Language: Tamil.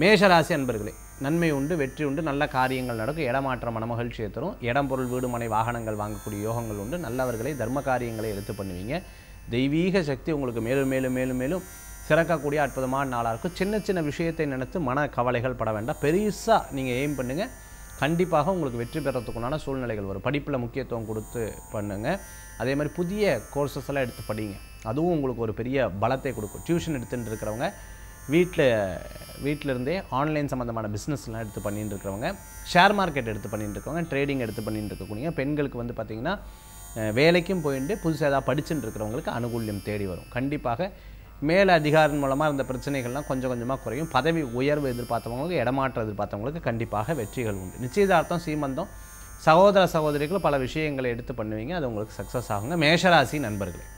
மேஷராசி அன்பர்களே நன்மை உண்டு வெற்றி உண்டு நல்ல காரியங்கள் நடக்கும் இடமாற்ற மனமகிழ்ச்சியை தரும் இடம் பொருள் வீடு மனை வாகனங்கள் வாங்கக்கூடிய யோகங்கள் உண்டு நல்லவர்களை தர்ம காரியங்களை எடுத்து பண்ணுவீங்க தெய்வீக சக்தி உங்களுக்கு மேலும் மேலும் மேலும் மேலும் சிறக்கக்கூடிய அற்புதமான நாளாக இருக்கும் சின்ன சின்ன விஷயத்தை நினைத்து மன கவலைகள் பட வேண்டாம் பெருசாக நீங்கள் எய்ம் பண்ணுங்கள் கண்டிப்பாக உங்களுக்கு வெற்றி பெறத்துக்குண்டான சூழ்நிலைகள் வரும் படிப்பில் முக்கியத்துவம் கொடுத்து பண்ணுங்கள் அதே மாதிரி புதிய கோர்சஸ் எல்லாம் எடுத்து படிங்க அதுவும் உங்களுக்கு ஒரு பெரிய பலத்தை கொடுக்கும் டியூஷன் எடுத்துகிட்டு இருக்கிறவங்க வீட்டில் வீட்டிலேருந்தே ஆன்லைன் சம்மந்தமான பிஸ்னஸ்லாம் எடுத்து பண்ணிகிட்டு இருக்கிறவங்க ஷேர் மார்க்கெட் எடுத்து பண்ணிகிட்டு இருக்கவங்க ட்ரேடிங் எடுத்து பண்ணிகிட்டு இருக்கக்கூடிய பெண்களுக்கு வந்து பார்த்திங்கன்னா வேலைக்கும் போயிட்டு புதுசாக ஏதாவது படிச்சுட்டு இருக்கிறவங்களுக்கு அனுகூல்யம் தேடி வரும் கண்டிப்பாக மேல அதிகாரம் மூலமாக இருந்த பிரச்சனைகள்லாம் கொஞ்சம் கொஞ்சமாக குறையும் பதவி உயர்வு எதிர்பார்த்தவங்களுக்கு இடமாற்றம் எதிர்பார்த்தவங்களுக்கு கண்டிப்பாக வெற்றிகள் உண்டு நிச்சயதார்த்தம் சீமந்தம் சகோதர சகோதரிகளும் பல விஷயங்களை எடுத்து பண்ணுவீங்க அது உங்களுக்கு சக்ஸஸ் ஆகுங்க மேஷராசி நண்பர்களே